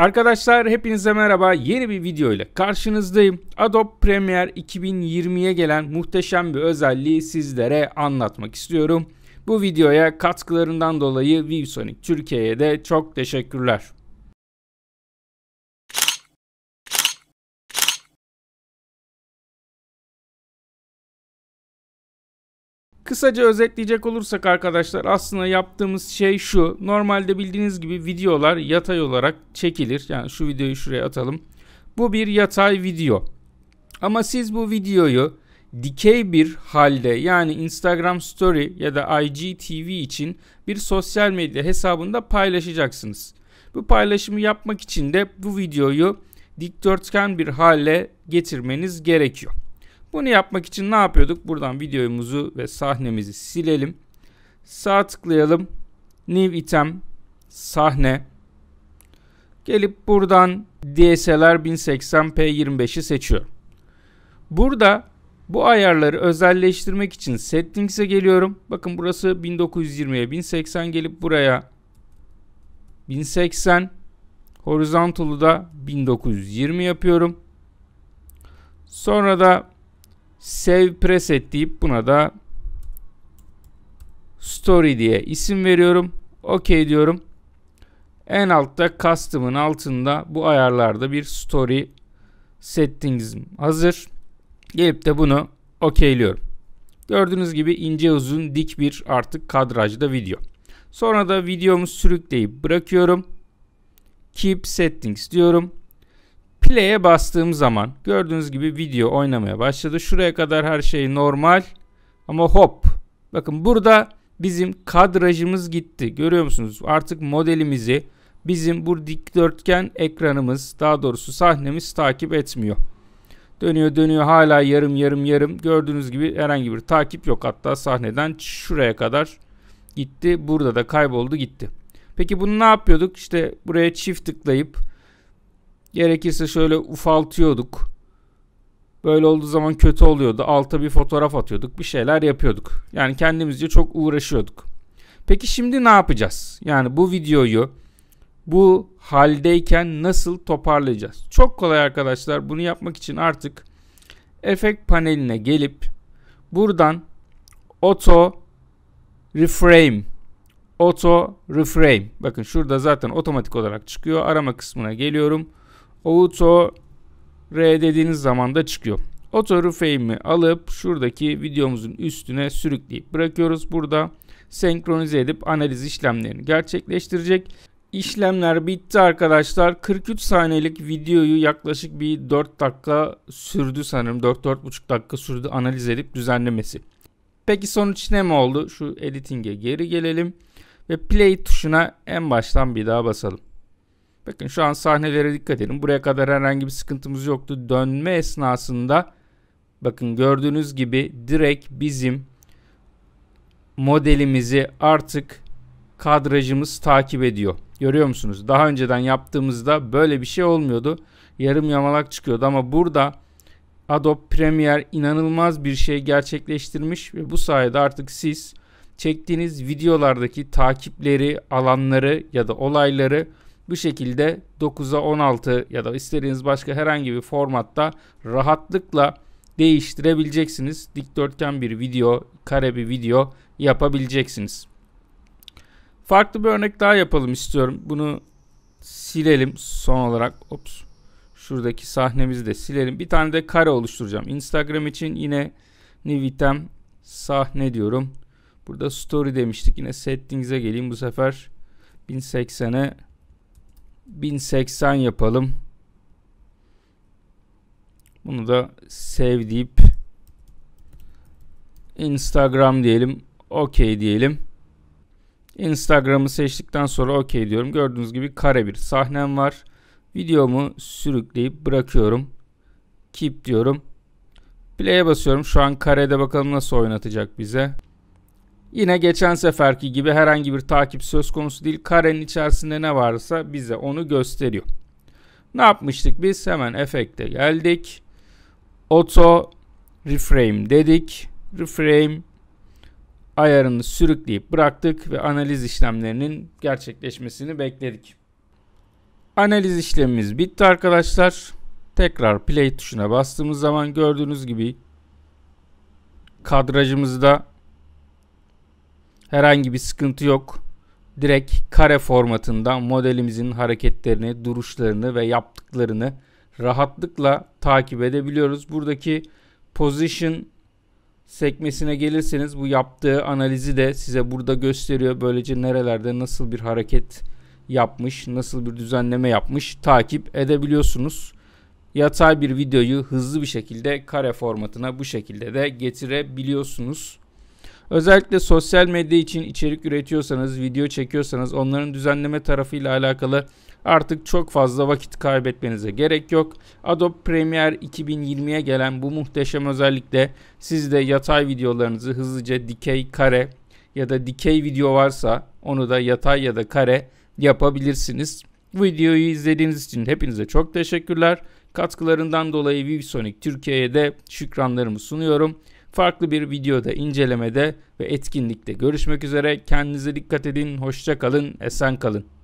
Arkadaşlar hepinize merhaba. Yeni bir video ile karşınızdayım. Adobe Premiere 2020'ye gelen muhteşem bir özelliği sizlere anlatmak istiyorum. Bu videoya katkılarından dolayı ViewSonic Türkiye'ye de çok teşekkürler. Kısaca özetleyecek olursak arkadaşlar aslında yaptığımız şey şu. Normalde bildiğiniz gibi videolar yatay olarak çekilir. Yani şu videoyu şuraya atalım. Bu bir yatay video. Ama siz bu videoyu dikey bir halde yani Instagram Story ya da IGTV için bir sosyal medya hesabında paylaşacaksınız. Bu paylaşımı yapmak için de bu videoyu dikdörtgen bir hale getirmeniz gerekiyor. Bunu yapmak için ne yapıyorduk? Buradan videomuzu ve sahnemizi silelim. Sağ tıklayalım. New item sahne. Gelip buradan DSLR 1080p25'i seçiyorum. Burada bu ayarları özelleştirmek için settings'e geliyorum. Bakın burası 1920'ye 1080 gelip buraya 1080 horizontalı da 1920 yapıyorum. Sonra da save preset deyip buna da story diye isim veriyorum. okey diyorum. En altta custom'ın altında bu ayarlarda bir story settings hazır. Gelip de bunu okeyliyorum. Gördüğünüz gibi ince uzun dik bir artık kadrajda video. Sonra da videomu sürükleyip bırakıyorum. Keep settings diyorum. Play'e bastığım zaman gördüğünüz gibi video oynamaya başladı. Şuraya kadar her şey normal ama hop. Bakın burada bizim kadrajımız gitti. Görüyor musunuz? Artık modelimizi bizim bu dikdörtgen ekranımız daha doğrusu sahnemiz takip etmiyor. Dönüyor dönüyor hala yarım yarım yarım. Gördüğünüz gibi herhangi bir takip yok. Hatta sahneden şuraya kadar gitti. Burada da kayboldu gitti. Peki bunu ne yapıyorduk? İşte buraya çift tıklayıp Gerekirse şöyle ufaltıyorduk. Böyle olduğu zaman kötü oluyordu. Alta bir fotoğraf atıyorduk. Bir şeyler yapıyorduk. Yani kendimizce çok uğraşıyorduk. Peki şimdi ne yapacağız? Yani bu videoyu bu haldeyken nasıl toparlayacağız? Çok kolay arkadaşlar. Bunu yapmak için artık efekt paneline gelip buradan auto reframe auto reframe bakın şurada zaten otomatik olarak çıkıyor. Arama kısmına geliyorum. Auto R dediğiniz zaman da çıkıyor. Autoreframe'i alıp şuradaki videomuzun üstüne sürükleyip bırakıyoruz. Burada senkronize edip analiz işlemlerini gerçekleştirecek. İşlemler bitti arkadaşlar. 43 saniyelik videoyu yaklaşık bir 4 dakika sürdü sanırım. 4-4,5 dakika sürdü analiz edip düzenlemesi. Peki sonuç ne mi oldu? Şu editing'e geri gelelim ve play tuşuna en baştan bir daha basalım. Bakın şu an sahnelere dikkat edin. Buraya kadar herhangi bir sıkıntımız yoktu. Dönme esnasında bakın gördüğünüz gibi direkt bizim modelimizi artık kadrajımız takip ediyor. Görüyor musunuz? Daha önceden yaptığımızda böyle bir şey olmuyordu. Yarım yamalak çıkıyordu ama burada Adobe Premiere inanılmaz bir şey gerçekleştirmiş ve bu sayede artık siz çektiğiniz videolardaki takipleri, alanları ya da olayları bu şekilde 9'a 16 ya da istediğiniz başka herhangi bir formatta rahatlıkla değiştirebileceksiniz. Dikdörtgen bir video, kare bir video yapabileceksiniz. Farklı bir örnek daha yapalım istiyorum. Bunu silelim son olarak. Ops. Şuradaki sahnemizi de silelim. Bir tane de kare oluşturacağım. Instagram için yine Nivitem sahne diyorum. Burada story demiştik. Yine settings'e geleyim bu sefer. 1080'e 1080 yapalım. Bunu da save deyip Instagram diyelim. OK diyelim. Instagram'ı seçtikten sonra OK diyorum. Gördüğünüz gibi kare bir sahnem var. Videomu sürükleyip bırakıyorum. Keep diyorum. Play'e basıyorum. Şu an karede bakalım nasıl oynatacak bize. Yine geçen seferki gibi herhangi bir takip söz konusu değil. Karenin içerisinde ne varsa bize onu gösteriyor. Ne yapmıştık biz? Hemen efekte geldik. Auto reframe dedik. Reframe ayarını sürükleyip bıraktık ve analiz işlemlerinin gerçekleşmesini bekledik. Analiz işlemimiz bitti arkadaşlar. Tekrar play tuşuna bastığımız zaman gördüğünüz gibi kadrajımızda Herhangi bir sıkıntı yok. Direkt kare formatında modelimizin hareketlerini, duruşlarını ve yaptıklarını rahatlıkla takip edebiliyoruz. Buradaki position sekmesine gelirseniz bu yaptığı analizi de size burada gösteriyor. Böylece nerelerde nasıl bir hareket yapmış, nasıl bir düzenleme yapmış takip edebiliyorsunuz. Yatay bir videoyu hızlı bir şekilde kare formatına bu şekilde de getirebiliyorsunuz. Özellikle sosyal medya için içerik üretiyorsanız, video çekiyorsanız onların düzenleme tarafıyla alakalı artık çok fazla vakit kaybetmenize gerek yok. Adobe Premiere 2020'ye gelen bu muhteşem özellikle siz de yatay videolarınızı hızlıca dikey kare ya da dikey video varsa onu da yatay ya da kare yapabilirsiniz. Bu videoyu izlediğiniz için hepinize çok teşekkürler. Katkılarından dolayı Vivsonic Türkiye'ye de şükranlarımı sunuyorum. Farklı bir videoda, incelemede ve etkinlikte görüşmek üzere. Kendinize dikkat edin, hoşça kalın, esen kalın.